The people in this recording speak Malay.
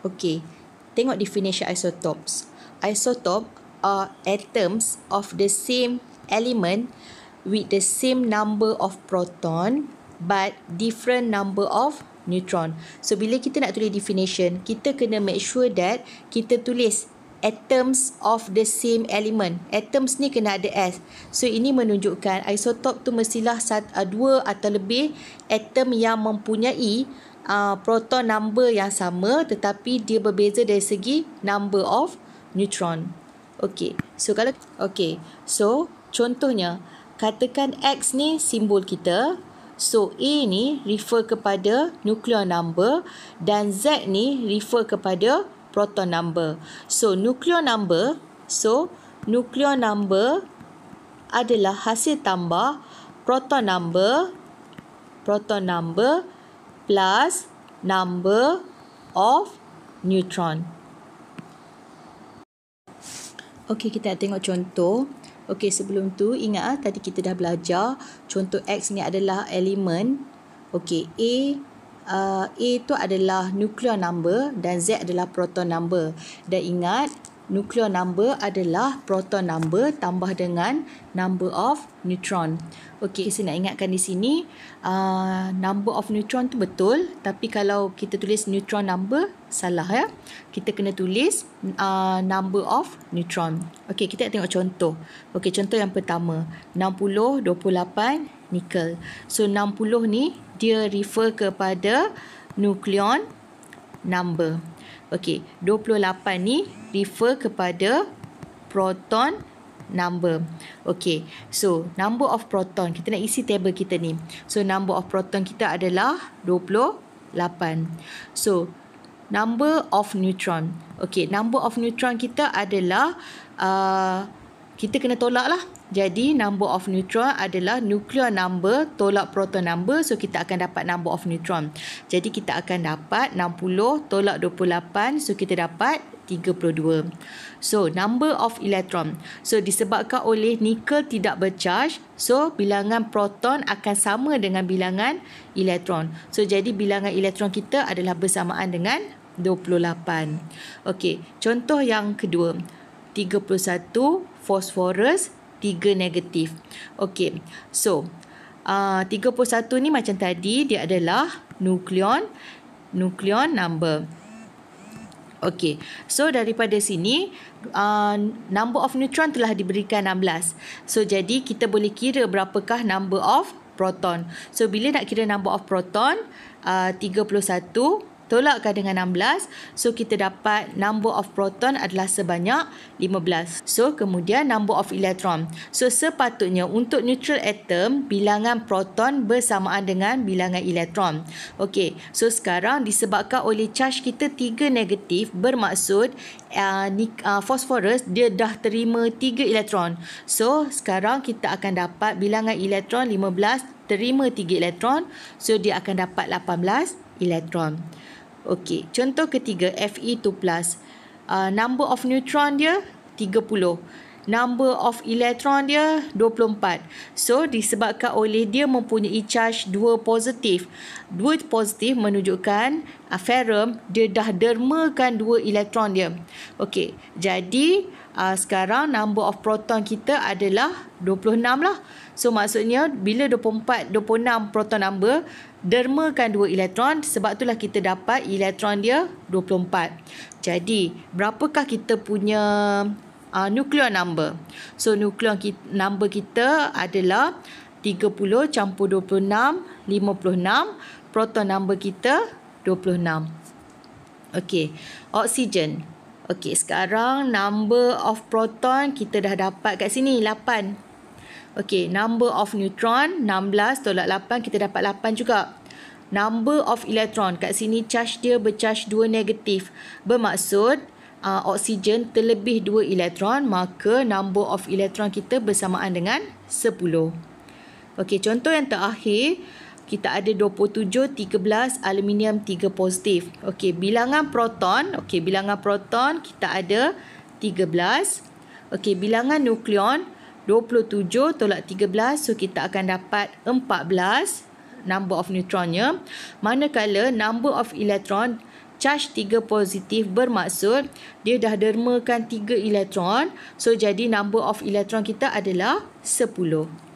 Okay, tengok definition isotopes. Isotope are atoms of the same element with the same number of proton but different number of neutron. So bila kita nak tulis definition, kita kena make sure that kita tulis atoms of the same element. Atoms ni kena ada S. So ini menunjukkan isotop tu mestilah satu, dua atau lebih atom yang mempunyai uh, proton number yang sama tetapi dia berbeza dari segi number of neutron. Okey. So kalau okey. So contohnya katakan x ni simbol kita. So A ni refer kepada nuclear number dan Z ni refer kepada proton number. So nuclear number, so nuclear number adalah hasil tambah proton number proton number plus number of neutron. Okey, kita tengok contoh. Okey, sebelum tu ingat ah, tadi kita dah belajar contoh X ni adalah elemen. Okey, A uh, A tu adalah nuclear number dan Z adalah proton number. Dan ingat nuclear number adalah proton number tambah dengan number of neutron. Okey, saya nak ingatkan di sini, uh, number of neutron tu betul, tapi kalau kita tulis neutron number, salah ya. Kita kena tulis uh, number of neutron. Okey, kita tengok contoh. Okey, contoh yang pertama, 60, 28, nikel. So, 60 ni, dia refer kepada nukleon number. Okey, 28 ni refer kepada proton number. Okey. So, number of proton kita nak isi table kita ni. So, number of proton kita adalah 28. So, number of neutron. Okey, number of neutron kita adalah uh, kita kena tolak lah. Jadi number of neutron adalah nuclear number tolak proton number. So kita akan dapat number of neutron. Jadi kita akan dapat 60 tolak 28. So kita dapat 32. So number of electron. So disebabkan oleh nikel tidak bercharge. So bilangan proton akan sama dengan bilangan elektron. So jadi bilangan elektron kita adalah bersamaan dengan 28. Okey, contoh yang kedua. 31 fosforus 3 negatif. Okey. So, uh, 31 ni macam tadi dia adalah nukleon nukleon number. Okey. So daripada sini uh, number of neutron telah diberikan 16. So jadi kita boleh kira berapakah number of proton. So bila nak kira number of proton uh, tolakkan dengan 16 so kita dapat number of proton adalah sebanyak 15 so kemudian number of electron so sepatutnya untuk neutral atom bilangan proton bersamaan dengan bilangan elektron okey so sekarang disebabkan oleh charge kita 3 negatif bermaksud fosforus uh, uh, dia dah terima 3 elektron so sekarang kita akan dapat bilangan elektron 15 terima 3 elektron so dia akan dapat 18 elektron. Okey, contoh ketiga Fe2+ Uh, ah, number of neutron dia 30. Number of electron dia 24. So disebabkan oleh dia mempunyai charge dua positif. Dua positif menunjukkan uh, ah, ferum dia dah dermakan dua elektron dia. Okey, jadi uh, sekarang number of proton kita adalah 26 lah. So maksudnya bila 24, 26 proton number dermakan dua elektron sebab itulah kita dapat elektron dia 24. Jadi berapakah kita punya uh, nukleon number? So nukleon kita number kita adalah 30 campur 26, 56. Proton number kita 26. Okey, oksigen. Okey, sekarang number of proton kita dah dapat kat sini 8. Okey, number of neutron 16 tolak 8 kita dapat 8 juga. Number of electron kat sini charge dia bercharge 2 negatif. Bermaksud uh, oksigen terlebih 2 elektron maka number of elektron kita bersamaan dengan 10. Okey, contoh yang terakhir kita ada 27 13 aluminium 3 positif okey bilangan proton okey bilangan proton kita ada 13 okey bilangan nukleon 27 tolak 13 so kita akan dapat 14 number of neutronnya manakala number of elektron charge 3 positif bermaksud dia dah dermakan 3 elektron so jadi number of elektron kita adalah 10